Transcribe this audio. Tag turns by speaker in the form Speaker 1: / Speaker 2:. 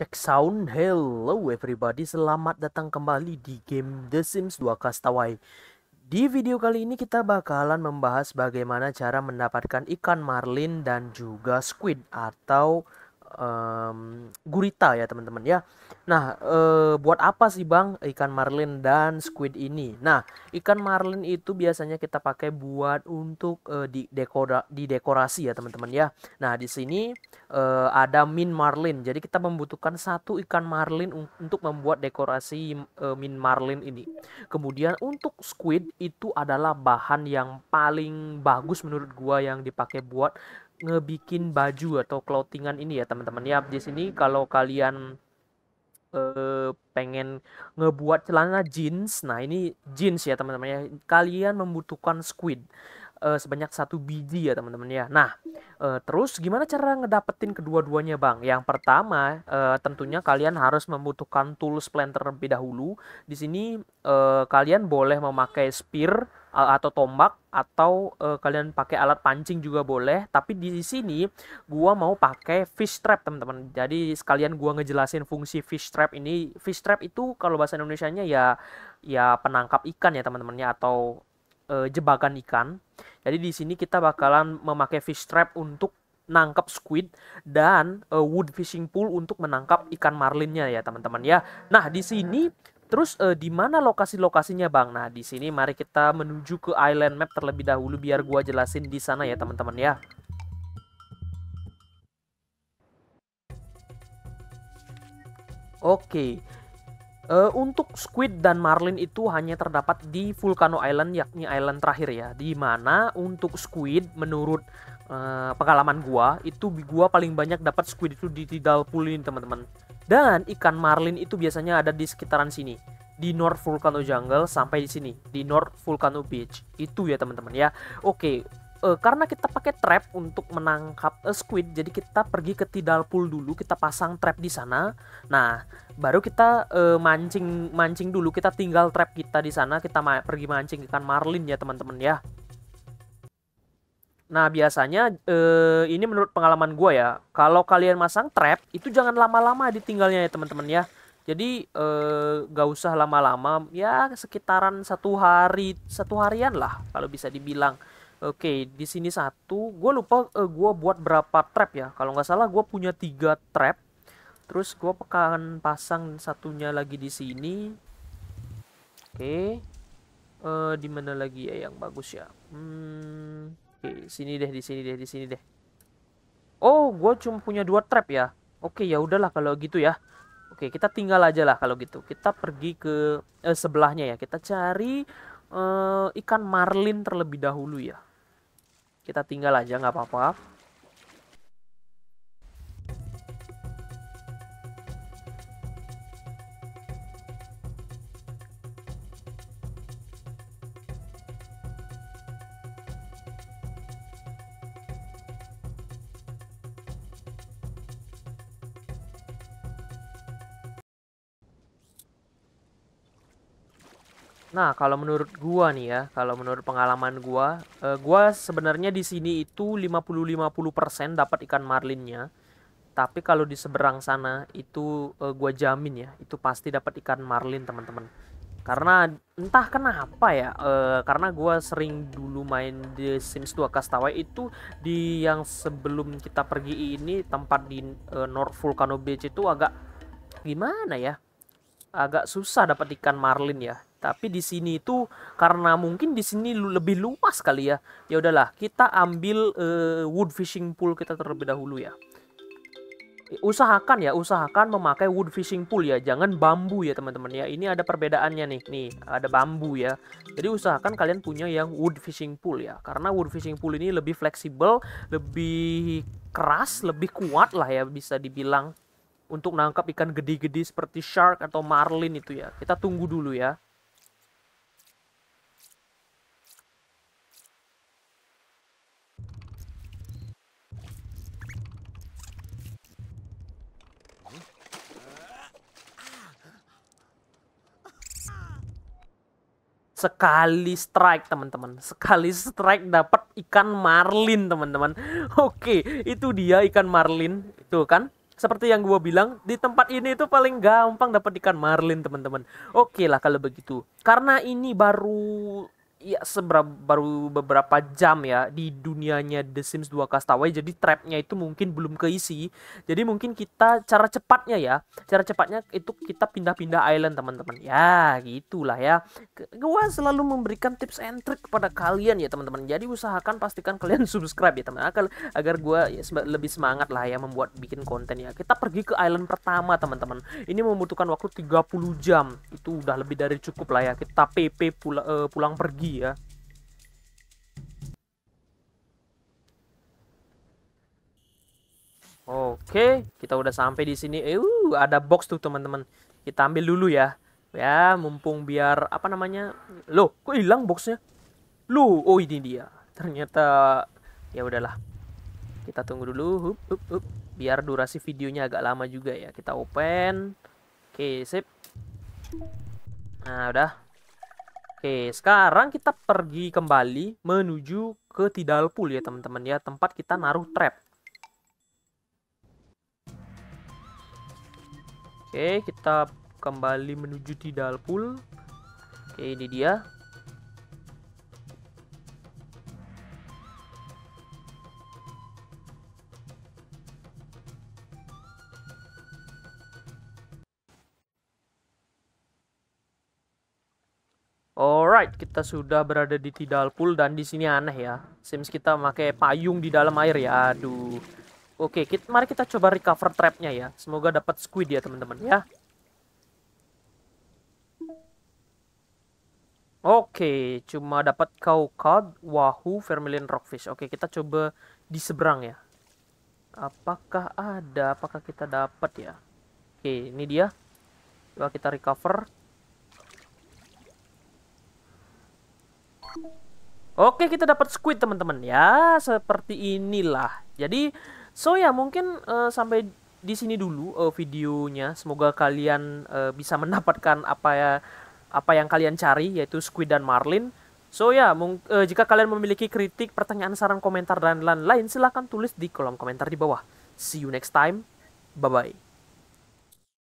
Speaker 1: Check sound, hello everybody, selamat datang kembali di game The Sims 2 Castaway. Di video kali ini kita bakalan membahas bagaimana cara mendapatkan ikan marlin dan juga squid atau um, gurita ya teman-teman ya. Nah, e, buat apa sih Bang ikan marlin dan squid ini? Nah, ikan marlin itu biasanya kita pakai buat untuk e, di dekora dekorasi ya teman-teman ya. Nah, di sini e, ada min marlin. Jadi kita membutuhkan satu ikan marlin untuk membuat dekorasi e, min marlin ini. Kemudian untuk squid itu adalah bahan yang paling bagus menurut gua yang dipakai buat ngebikin baju atau clothingan ini ya teman-teman ya di sini kalau kalian eh, pengen ngebuat celana jeans nah ini jeans ya teman-teman ya kalian membutuhkan squid eh, sebanyak satu biji ya teman-teman ya nah eh, terus gimana cara ngedapetin kedua-duanya bang yang pertama eh, tentunya kalian harus membutuhkan tools planter terlebih dahulu di sini eh, kalian boleh memakai spear atau tombak atau uh, kalian pakai alat pancing juga boleh tapi di sini gua mau pakai fish trap teman-teman jadi sekalian gua ngejelasin fungsi fish trap ini fish trap itu kalau bahasa Indonesia-nya ya ya penangkap ikan ya teman-temannya atau uh, jebakan ikan jadi di sini kita bakalan memakai fish trap untuk nangkap squid dan uh, wood fishing pool untuk menangkap ikan marlinnya ya teman-teman ya. Nah di sini Terus uh, di mana lokasi-lokasinya Bang? Nah, di sini mari kita menuju ke island map terlebih dahulu biar gua jelasin di sana ya teman-teman ya. Oke. Uh, untuk squid dan marlin itu hanya terdapat di Vulcano Island yakni island terakhir ya. Di mana untuk squid menurut uh, pengalaman gua itu gua paling banyak dapat squid itu di Tidal Pool ini teman-teman dan ikan marlin itu biasanya ada di sekitaran sini, di North Volcano Jungle sampai di sini, di North Volcano Beach. Itu ya teman-teman ya. Oke, uh, karena kita pakai trap untuk menangkap uh, squid, jadi kita pergi ke tidal pool dulu, kita pasang trap di sana. Nah, baru kita uh, mancing mancing dulu, kita tinggal trap kita di sana, kita ma pergi mancing ikan marlin ya teman-teman ya. Nah, biasanya eh, ini menurut pengalaman gue ya, kalau kalian masang trap itu jangan lama-lama ditinggalnya ya teman-teman ya. Jadi eh, gak usah lama-lama, ya sekitaran satu hari, satu harian lah kalau bisa dibilang. Oke, di sini satu, gue lupa eh, gue buat berapa trap ya. Kalau nggak salah gue punya tiga trap. Terus gue pekan pasang satunya lagi di sini. Oke, eh, di mana lagi ya yang bagus ya? Hmm Oke, sini deh, di sini deh, di sini deh. Oh, gue cuma punya dua trap ya. Oke, ya udahlah kalau gitu ya. Oke, kita tinggal aja lah kalau gitu. Kita pergi ke eh, sebelahnya ya. Kita cari eh, ikan marlin terlebih dahulu ya. Kita tinggal aja, nggak apa-apa. Nah, kalau menurut gua nih ya, kalau menurut pengalaman gua, uh, gua sebenarnya di sini itu 50-50% dapat ikan marlinnya. Tapi kalau di seberang sana itu uh, gua jamin ya, itu pasti dapat ikan marlin, teman-teman. Karena entah kenapa ya, uh, karena gua sering dulu main di Sims 2 Castaway itu di yang sebelum kita pergi ini tempat di uh, North Volcano Beach itu agak gimana ya? Agak susah dapat ikan marlin ya tapi di sini itu karena mungkin di sini lebih luas kali ya ya udahlah kita ambil uh, wood fishing pool kita terlebih dahulu ya usahakan ya usahakan memakai wood fishing pool ya jangan bambu ya teman-teman ya ini ada perbedaannya nih nih ada bambu ya jadi usahakan kalian punya yang wood fishing pool ya karena wood fishing pool ini lebih fleksibel lebih keras lebih kuat lah ya bisa dibilang untuk nangkap ikan gede-gede seperti shark atau marlin itu ya kita tunggu dulu ya sekali strike teman-teman sekali strike dapat ikan marlin teman-teman oke itu dia ikan marlin itu kan seperti yang gue bilang di tempat ini itu paling gampang dapat ikan marlin teman-teman oke lah kalau begitu karena ini baru ya seberapa baru beberapa jam ya di dunianya The Sims 2 Castaway jadi trapnya itu mungkin belum keisi jadi mungkin kita cara cepatnya ya cara cepatnya itu kita pindah-pindah island teman-teman ya gitulah ya gua selalu memberikan tips and trick kepada kalian ya teman-teman jadi usahakan pastikan kalian subscribe ya teman agar agar gua ya, lebih semangat lah ya membuat bikin konten ya kita pergi ke island pertama teman-teman ini membutuhkan waktu 30 jam itu udah lebih dari cukup lah ya kita PP pula, uh, pulang pergi dia Oke, kita udah sampai di sini. Eh, uh, ada box tuh teman-teman. Kita ambil dulu ya. Ya, mumpung biar apa namanya? Loh, kok hilang boxnya? Loh, oh ini dia. Ternyata ya udahlah. Kita tunggu dulu. Hup, hup, hup. Biar durasi videonya agak lama juga ya. Kita open. Oke, sip. Nah, udah. Oke, sekarang kita pergi kembali menuju ke Tidal Pool ya teman-teman ya, tempat kita naruh trap. Oke, kita kembali menuju Tidal Pool. Oke, ini dia. Alright, kita sudah berada di tidal pool dan di sini aneh ya. Sims kita pakai payung di dalam air ya. Aduh. Oke, kita, mari kita coba recover trapnya ya. Semoga dapat squid ya teman-teman ya. Oke, cuma dapat cod, wahoo, vermilion rockfish. Oke, kita coba di seberang ya. Apakah ada? Apakah kita dapat ya? Oke, ini dia. Coba kita recover. Oke, kita dapat squid, teman-teman. Ya, seperti inilah. Jadi, so ya mungkin uh, sampai di sini dulu uh, videonya. Semoga kalian uh, bisa mendapatkan apa ya apa yang kalian cari yaitu squid dan marlin. So ya, uh, jika kalian memiliki kritik, pertanyaan, saran, komentar dan lain-lain, silahkan tulis di kolom komentar di bawah. See you next time. Bye bye.